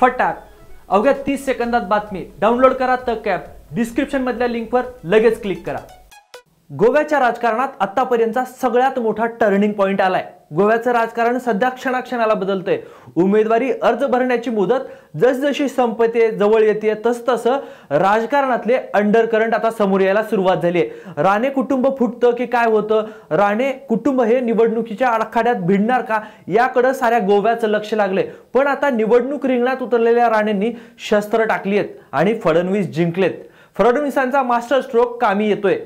फटाक अवघ्या तीस सेकंदात बातमी डाउनलोड करा तक डिस्क्रिप्शन डिस्क्रिप्शनमधल्या लिंकवर लगेच क्लिक करा गोव्याच्या राजकारणात आतापर्यंतचा सगळ्यात मोठा टर्निंग पॉईंट आलाय गोव्याचं राजकारण सध्या क्षणाक्षणाला बदलतंय उमेदवारी अर्ज भरण्याची मुदत जसजशी संपते जवळ येते तस तसं राजकारणातले अंडरकरंट आता समोर यायला सुरुवात झाली आहे राणे कुटुंब फुटतं की काय होतं राणे कुटुंब हे निवडणुकीच्या आखाड्यात भिडणार का याकडं साऱ्या गोव्याचं लक्ष लागले पण आता निवडणूक रिंगणात उतरलेल्या राणेंनी शस्त्र टाकली आहेत आणि फडणवीस जिंकलेत फडणवीसांचा मास्टर स्ट्रोक कामी येतोय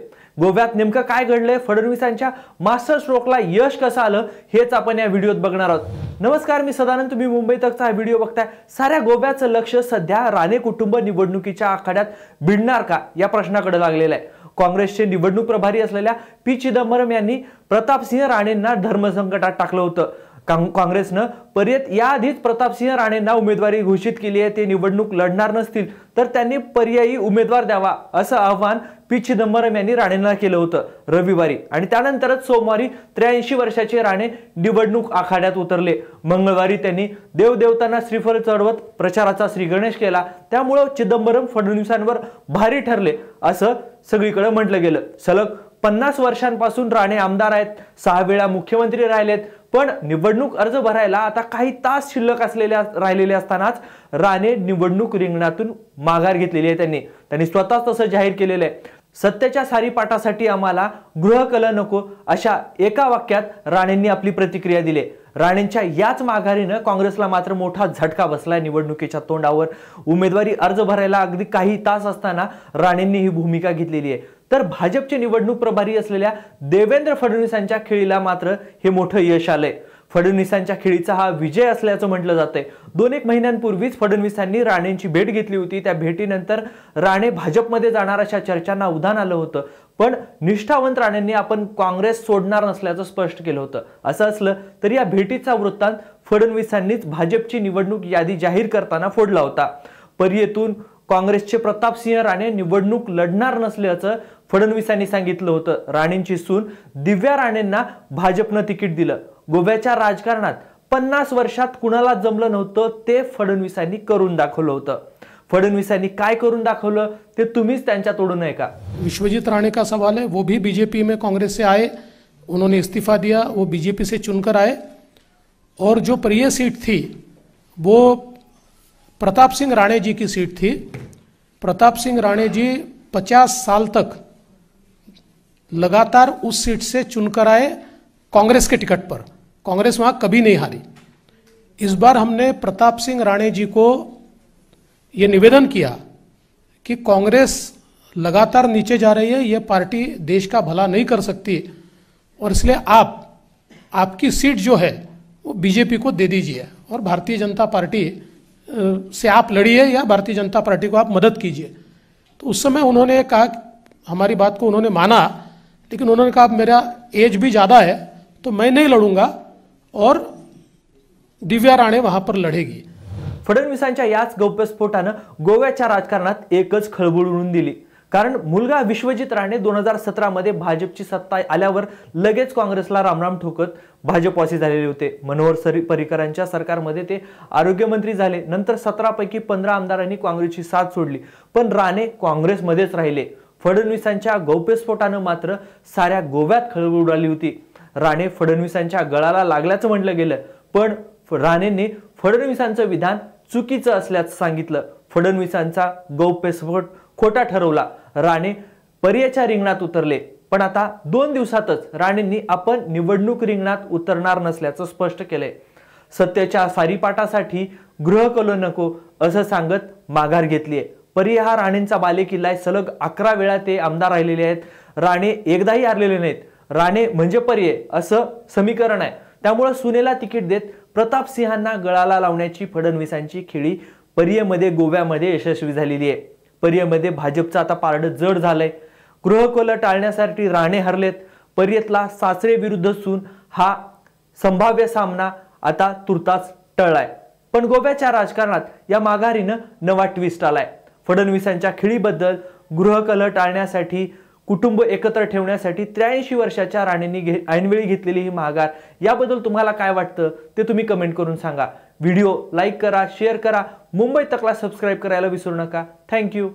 गोव्यात नेमकं काय घडलंय फडणवीसांच्या मास्टर स्ट्रोकला यश कसं आलं हेच आपण या व्हिडिओत बघणार आहोत नमस्कार मी सदानंद तुम्ही मुंबई तकचा हा व्हिडिओ बघताय साऱ्या गोव्याचं लक्ष सध्या राणे कुटुंब निवडणुकीच्या आखाड्यात भिडणार का या प्रश्नाकडे लागलेलं आहे काँग्रेसचे निवडणूक प्रभारी असलेल्या पी चिदंबरम यांनी प्रतापसिंह राणेंना धर्मसंकटात टाकलं होतं काँग्रेसनं पर्यत याआधीच प्रतापसिंह राणेंना उमेदवारी घोषित केली आहे ते निवडणूक लढणार नसतील तर त्यांनी पर्यायी उमेदवार द्यावा असं आव्हान पी चिदंबरम यांनी राणेंना केलं होतं रविवारी आणि त्यानंतरच सोमवारी त्र्याऐंशी वर्षाचे राणे निवडणूक आखाड्यात उतरले मंगळवारी त्यांनी देवदेवतांना श्रीफल चढवत प्रचाराचा श्रीगणेश केला त्यामुळं चिदंबरम फडणवीसांवर भारी ठरले असं सगळीकडे म्हटलं गेलं सलग पन्नास वर्षांपासून राणे आमदार आहेत सहा वेळा मुख्यमंत्री राहिलेत पण निवडणूक अर्ज भरायला आता काही तास शिल्लक असलेल्या राहिलेले असतानाच राणे निवडणूक रिंगणातून माघार घेतलेली आहे त्यांनी त्यांनी स्वतःच तसं जाहीर केलेलं आहे सत्याच्या सारीपाठासाठी आम्हाला गृहकला नको अशा एका वाक्यात राणेंनी आपली प्रतिक्रिया दिली राणेंच्या याच माघारीनं काँग्रेसला मात्र मोठा झटका बसलाय निवडणुकीच्या तोंडावर उमेदवारी अर्ज भरायला अगदी काही तास असताना राणेंनी ही भूमिका घेतलेली आहे तर भाजपचे निवडणूक प्रभारी असलेल्या देवेंद्र फडणवीसांच्या खेळीला मात्र हे मोठं यश आलंय फडणवीसांच्या खेळीचा हा विजय असल्याचं म्हटलं जाते दोन एक महिन्यांपूर्वीच फडणवीसांनी राणेंची भेट घेतली होती त्या भेटीनंतर राणे भाजपमध्ये जाणार अशा चर्चांना उधाण आलं होतं पण निष्ठावंत राणेंनी आपण काँग्रेस सोडणार नसल्याचं स्पष्ट केलं होतं असं असलं तरी या भेटीचा वृत्तांत फडणवीसांनीच भाजपची निवडणूक यादी जाहीर करताना फोडला होता परियेतून काँग्रेसचे प्रतापसिंह राणे निवडणूक लढणार नसल्याचं फडणवीसांनी सांगितलं होतं राणेंची सून दिव्या राणेंना भाजपनं तिकीट दिलं गोव्याच्या राजकारणात पन्नास वर्षात कुणाला जमलं नव्हतं ते फडणवीसांनी करून दाखवलं होतं फडणवीसांनी काय करून दाखवलं ते तुम्हीच त्यांच्या तोडून का विश्वजित राणे का सवाल आहे वो भी बीजेपी में कांग्रेस से आए उन्होंने इस्तीफा दिया वो बीजेपी से चुनकर आए और जो प्रिय सीट थी वो प्रताप सिंह राणे जी की सीट थी प्रताप सिंह राणे जी 50 साल तक लगातार उस सीट से चुनकर आए कांग्रेस के टिकट पर कांग्रेस वहां कभी नहीं हारी इस बार हमने प्रताप सिंह राणे जी को ये निवेदन किया कि कांग्रेस लगातार नीचे जा रही है यह पार्टी देश का भला नहीं कर सकती और इसलिए आप आपकी सीट जो है वो बीजेपी को दे दीजिए और भारतीय जनता पार्टी से आप लड़िए या भारतीय जनता पार्टी को आप मदद कीजिए तो उस समय उन्होंने कहा हमारी बात को उन्होंने माना लेकिन उन्होंने कहा मेरा एज भी ज़्यादा है तो मैं नहीं लड़ूंगा और दिव्या राणे वहां पर लढेगी फडणवीसांच्या याच गौप्यस्फोटानं गोव्याच्या राजकारणात एकच खळबळ उडून दिली कारण मुलगा विश्वजित राणे दोन हजार सतरामध्ये भाजपची सत्ता आल्यावर लगेच काँग्रेसला रामराम ठोकत भाजपवासी झालेले होते मनोहर सरी परिकरांच्या सरकारमध्ये ते आरोग्यमंत्री झाले नंतर सतरापैकी पंधरा आमदारांनी काँग्रेसची साथ सोडली पण राणे काँग्रेसमध्येच राहिले फडणवीसांच्या गौप्यस्फोटानं मात्र साऱ्या गोव्यात खळबळ उडाली होती राणे फडणवीसांच्या गळाला लागल्याचं म्हटलं गेलं पण राणेंनी फडणवीसांचं विधान चुकीचं असल्याचं सांगितलं फडणवीसांचा गौप्यस्फोट खोटा ठरवला राणे पर्याच्या रिंगणात उतरले पण आता दोन दिवसातच राणेंनी आपण निवडणूक रिंगणात उतरणार नसल्याचं स्पष्ट केलंय सत्तेच्या सारीपाटासाठी कलो नको असं सांगत माघार घेतलीये परिहार हा राणेंचा बालेकिल्ला आहे सलग अकरा वेळा ते आमदार राहिलेले आहेत राणे एकदाही हरलेले नाहीत राणे म्हणजे पर्याय असं समीकरण आहे त्यामुळं सुनेला तिकीट देत प्रताप सिंहांना गळाला लावण्याची फडणवीसांची खेळी पर्यमध्ये गोव्यामध्ये यशस्वी झालेली आहे पर्यमध्ये भाजपचं आता पारड जड झालंय गृहकोलं टाळण्यासाठी राणे हरलेत पर्यतला सासरे विरुद्ध सून हा संभाव्य सामना आता तुर्तास टळलाय पण गोव्याच्या राजकारणात या माघारीनं नवा ट्विस्ट आलाय फडणवीसांच्या खिळीबद्दल गृहकलह टाळण्यासाठी कुटुंब एकत्र ठेवण्यासाठी त्र्याऐंशी वर्षाच्या राणींनी घे ऐनवेळी घेतलेली ही महागार याबद्दल तुम्हाला काय वाटतं ते तुम्ही कमेंट करून सांगा व्हिडिओ लाईक करा शेअर करा मुंबई तकला सबस्क्राईब करायला विसरू नका थँक्यू